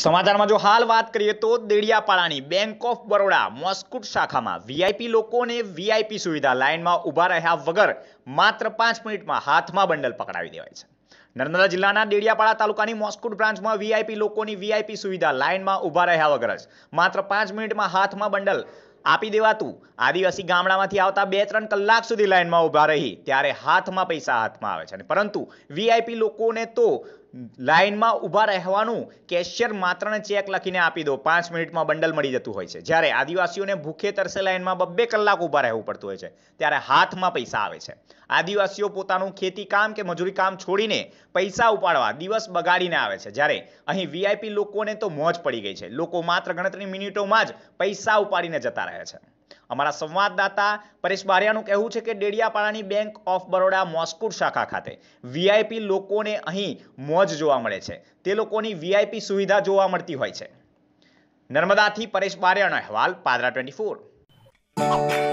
સમાચારમાં જો હાલ વાત કરીએ તો દેડિયાપાડાની બેંક ઓફ બરોડા મોસ્કુટ શાખામાં વીઆઈપી લોકોને વીઆઈપી સુવિધા લાઇનમાં ઊભા રહ્યા વગર માત્ર પાંચ મિનિટમાં હાથમાં બંડલ પકડાવી દેવાય છે નર્મદા જિલ્લાના દેડિયાપાડા તાલુકાની મોસ્કુટ બ્રાન્ચમાં વીઆઈપી લોકોની વીઆઈપી સુવિધા લાઇનમાં ઊભા રહ્યા વગર જ માત્ર પાંચ મિનિટમાં હાથમાં બંડલ આપી દેવાતું આદિવાસી ગામડામાંથી આવતા બે ત્રણ કલાક સુધી લાઇનમાં ઊભા રહી ત્યારે હાથમાં પૈસા હાથમાં આવે છે અને પરંતુ વીઆઈપી લોકોને તો લાઇનમાં ઊભા રહેવાનું કેશિયર માત્રને ચેક લખીને આપી દો પાંચ મિનિટમાં બંડલ મળી જતું હોય છે જ્યારે આદિવાસીઓને ભૂખે તરસે લાઇનમાં બબ્બે કલાક ઊભા રહેવું પડતું હોય છે ત્યારે હાથમાં પૈસા આવે છે આદિવાસીઓ પોતાનું ખેતી કામ કે મજૂરી કામ છોડીને પૈસા ઉપાડવા દિવસ બગાડીને આવે છે જ્યારે અહીં વીઆઈપી લોકોને તો મોજ પડી ગઈ છે લોકો માત્ર ગણતરી મિનિટોમાં જ પૈસા ઉપાડીને જતા રહે સંકળાયા છે અમારા સંવાદદાતા પરેશ બારિયાનું કહેવું છે કે ડેડિયાપાડાની બેંક ઓફ બરોડા મોસ્કુર શાખા ખાતે વીઆઈપી લોકોને અહીં મોજ જોવા મળે છે તે લોકોની વીઆઈપી સુવિધા જોવા મળતી હોય છે નર્મદાથી પરેશ બારિયાનો અહેવાલ પાદરા ટ્વેન્ટી ફોર